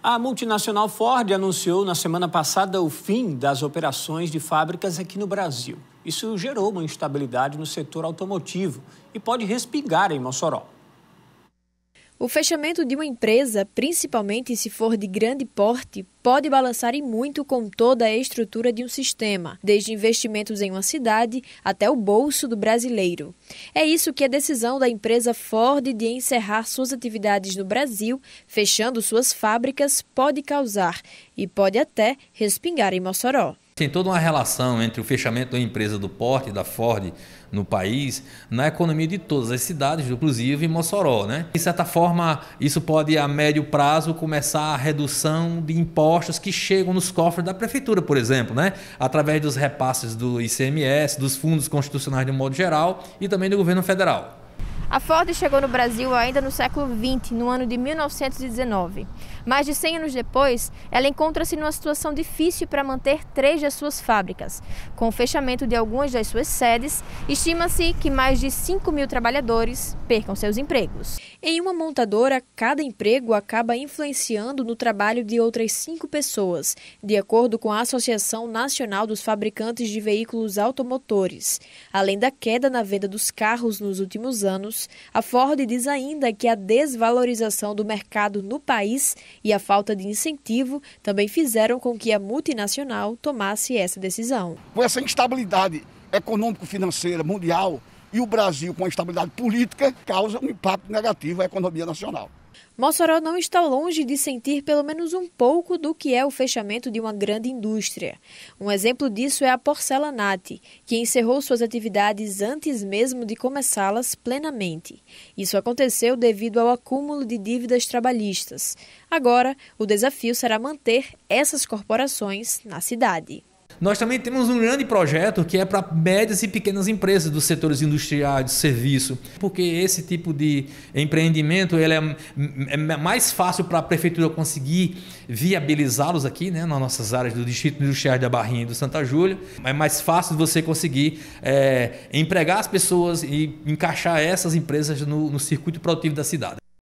A multinacional Ford anunciou na semana passada o fim das operações de fábricas aqui no Brasil. Isso gerou uma instabilidade no setor automotivo e pode respingar em Mossoró. O fechamento de uma empresa, principalmente se for de grande porte, pode balançar e muito com toda a estrutura de um sistema, desde investimentos em uma cidade até o bolso do brasileiro. É isso que a é decisão da empresa Ford de encerrar suas atividades no Brasil, fechando suas fábricas, pode causar e pode até respingar em Mossoró. Tem toda uma relação entre o fechamento da empresa do porte, da Ford, no país, na economia de todas as cidades, inclusive em Mossoró. Né? De certa forma, isso pode, a médio prazo, começar a redução de impostos impostos que chegam nos cofres da prefeitura, por exemplo, né? através dos repasses do ICMS, dos fundos constitucionais de um modo geral e também do governo federal. A Ford chegou no Brasil ainda no século XX, no ano de 1919. Mais de 100 anos depois, ela encontra-se numa situação difícil para manter três de suas fábricas. Com o fechamento de algumas das suas sedes, estima-se que mais de 5 mil trabalhadores percam seus empregos. Em uma montadora, cada emprego acaba influenciando no trabalho de outras cinco pessoas, de acordo com a Associação Nacional dos Fabricantes de Veículos Automotores. Além da queda na venda dos carros nos últimos anos, anos. A Ford diz ainda que a desvalorização do mercado no país e a falta de incentivo também fizeram com que a multinacional tomasse essa decisão. Com essa instabilidade econômico-financeira mundial, e o Brasil, com a estabilidade política, causa um impacto negativo à economia nacional. Mossoró não está longe de sentir pelo menos um pouco do que é o fechamento de uma grande indústria. Um exemplo disso é a Porcelanate, que encerrou suas atividades antes mesmo de começá-las plenamente. Isso aconteceu devido ao acúmulo de dívidas trabalhistas. Agora, o desafio será manter essas corporações na cidade. Nós também temos um grande projeto que é para médias e pequenas empresas dos setores industriais, de serviço, porque esse tipo de empreendimento ele é, é mais fácil para a prefeitura conseguir viabilizá-los aqui, né, nas nossas áreas do Distrito Industrial da Barrinha e do Santa Júlia. É mais fácil você conseguir é, empregar as pessoas e encaixar essas empresas no, no circuito produtivo da cidade.